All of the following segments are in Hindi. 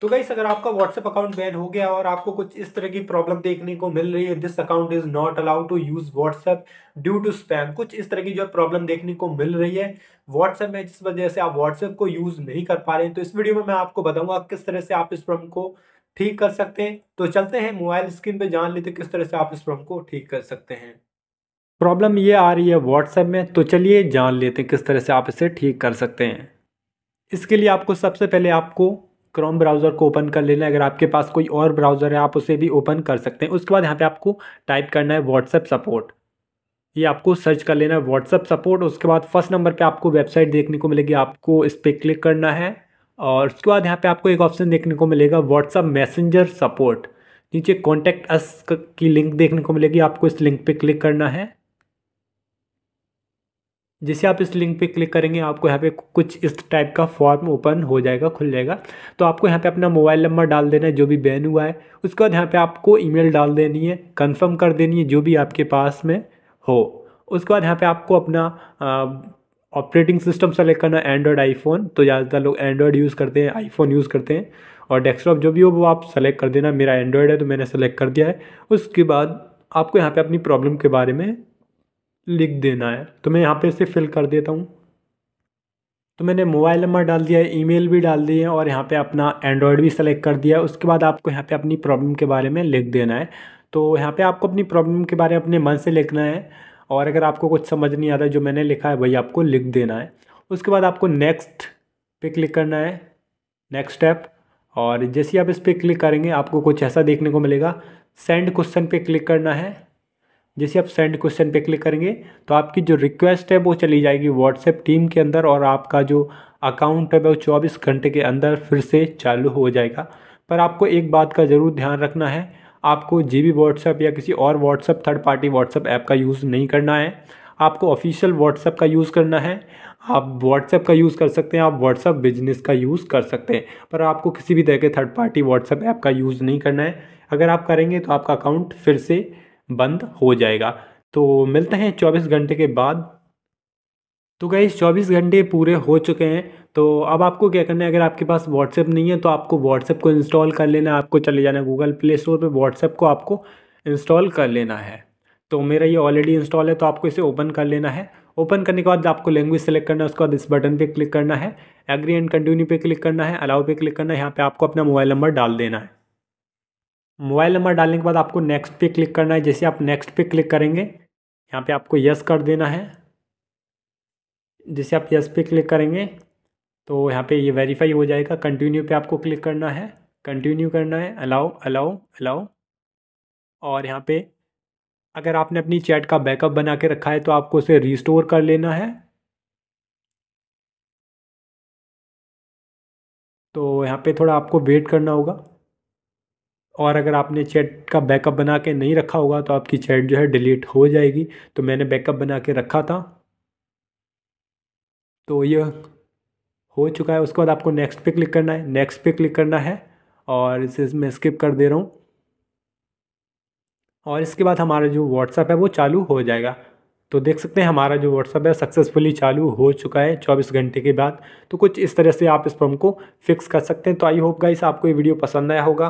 तो गाइस अगर आपका व्हाट्सएप अकाउंट बैन हो गया और आपको कुछ इस तरह की प्रॉब्लम देखने को मिल रही है this account is not allowed to use WhatsApp due to spam कुछ इस तरह की जो प्रॉब्लम देखने को मिल रही है व्हाट्सएप में जिस वजह से आप व्हाट्सएप को यूज नहीं कर पा रहे हैं तो इस वीडियो में मैं आपको बताऊंगा किस तरह से आप इस प्रॉब्लम को ठीक कर सकते हैं तो चलते हैं मोबाइल स्क्रीन पर जान लेते किस तरह से आप इस प्रॉब्लम को ठीक कर सकते हैं प्रॉब्लम ये आ रही है व्हाट्सएप में तो चलिए जान लेते किस तरह से आप इसे ठीक कर सकते हैं इसके लिए आपको सबसे पहले आपको क्रोम ब्राउज़र को ओपन कर लेना है अगर आपके पास कोई और ब्राउज़र है आप उसे भी ओपन कर सकते हैं उसके बाद यहाँ पे आपको टाइप करना है व्हाट्सएप सपोर्ट ये आपको सर्च कर लेना है व्हाट्सएप सपोर्ट उसके बाद फर्स्ट नंबर पे आपको वेबसाइट देखने को मिलेगी आपको इस पर क्लिक करना है और उसके बाद यहाँ पर आपको एक ऑप्शन देखने को मिलेगा व्हाट्सअप मैसेंजर सपोर्ट नीचे कॉन्टैक्ट अस की लिंक देखने को मिलेगी आपको इस लिंक पर क्लिक करना है जैसे आप इस लिंक पे क्लिक करेंगे आपको यहाँ पे कुछ इस टाइप का फॉर्म ओपन हो जाएगा खुल जाएगा तो आपको यहाँ पे अपना मोबाइल नंबर डाल देना है जो भी बैन हुआ है उसके बाद यहाँ पे आपको ईमेल डाल देनी है कंफर्म कर देनी है जो भी आपके पास में हो उसके बाद यहाँ पे आपको अपना ऑपरेटिंग सिस्टम सेलेक्ट करना एंड्रॉयड आईफोन तो ज़्यादातर लोग एंड्रॉयड यूज़ करते हैं आईफोन यूज़ करते हैं और डेस्कटॉप जो भी हो वो आप सेलेक्ट कर देना मेरा एंड्रॉयड है तो मैंने सेलेक्ट कर दिया है उसके बाद आपको यहाँ पे अपनी प्रॉब्लम के बारे में लिख देना है तो मैं यहाँ पे इसे फिल कर देता हूँ तो मैंने मोबाइल नंबर डाल दिया है ईमेल भी डाल दिए हैं और यहाँ पे अपना एंड्रॉयड भी सेलेक्ट कर दिया है उसके बाद आपको यहाँ पे अपनी प्रॉब्लम के बारे में लिख देना है तो यहाँ पे आपको अपनी प्रॉब्लम के बारे में अपने मन से लिखना है और अगर आपको कुछ समझ नहीं आता जो मैंने लिखा है वही आपको लिख देना है उसके बाद आपको नेक्स्ट पे क्लिक करना है नेक्स्ट स्टेप और जैसे ही आप इस पर क्लिक करेंगे आपको कुछ ऐसा देखने को मिलेगा सेंड क्वेश्चन पे क्लिक करना है जैसे आप सेंड क्वेश्चन पे क्लिक करेंगे तो आपकी जो रिक्वेस्ट है वो चली जाएगी व्हाट्सएप टीम के अंदर और आपका जो अकाउंट है वो चौबीस घंटे के अंदर फिर से चालू हो जाएगा पर आपको एक बात का ज़रूर ध्यान रखना है आपको जी बी व्हाट्सएप या किसी और WhatsApp third party WhatsApp app का यूज़ नहीं करना है आपको ऑफिशियल व्हाट्सएप का यूज़ करना है आप व्हाट्सएप का यूज़ कर सकते हैं आप व्हाट्सएप बिजनेस का यूज़ कर सकते हैं पर आपको किसी भी तरह के थर्ड पार्टी व्हाट्सएप ऐप का यूज़ नहीं करना है अगर आप करेंगे तो आपका अकाउंट फिर से बंद हो जाएगा तो मिलते हैं चौबीस घंटे के बाद तो गई चौबीस घंटे पूरे हो चुके हैं तो अब आपको क्या करना है अगर आपके पास व्हाट्सएप नहीं है तो आपको व्हाट्सएप को इंस्टॉल कर लेना है आपको चले जाना है गूगल प्ले स्टोर पर व्हाट्सएप को आपको इंस्टॉल कर लेना है तो मेरा ये ऑलरेडी इंस्टॉल है तो आपको इसे ओपन कर लेना है ओपन करने के बाद आपको लैंग्वेज सेलेक्ट करना है उसके बाद इस बटन पे क्लिक करना है एग्री एंड कंटिन्यू पे क्लिक करना है अलाउ पे क्लिक करना है यहाँ पे आपको अपना मोबाइल नंबर डाल देना है मोबाइल नंबर डालने के बाद आपको नेक्स्ट पे क्लिक करना है जैसे आप नेक्स्ट पे क्लिक करेंगे यहाँ पे आपको यस कर देना है जैसे आप यस पे क्लिक करेंगे तो यहाँ पे ये वेरीफाई हो जाएगा कंटिन्यू पे आपको क्लिक करना है कंटिन्यू करना है अलाउ अलाउ अलाउ और यहाँ पे अगर आपने अपनी चैट का बैकअप बना के रखा है तो आपको उसे रिस्टोर कर लेना है तो यहाँ पे थोड़ा आपको वेट करना होगा और अगर आपने चैट का बैकअप बना के नहीं रखा होगा तो आपकी चैट जो है डिलीट हो जाएगी तो मैंने बैकअप बना के रखा था तो ये हो चुका है उसके बाद आपको नेक्स्ट पे क्लिक करना है नेक्स्ट पे क्लिक करना है और इसे मैं स्किप कर दे रहा हूँ और इसके बाद हमारा जो व्हाट्सअप है वो चालू हो जाएगा तो देख सकते हैं हमारा जो व्हाट्सअप है सक्सेसफुली चालू हो चुका है 24 घंटे के बाद तो कुछ इस तरह से आप इस प्रॉब्लम को फिक्स कर सकते हैं तो आई होप गाइस आपको ये वीडियो पसंद आया होगा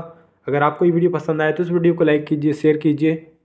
अगर आपको ये वीडियो पसंद आए तो इस वीडियो को लाइक कीजिए शेयर कीजिए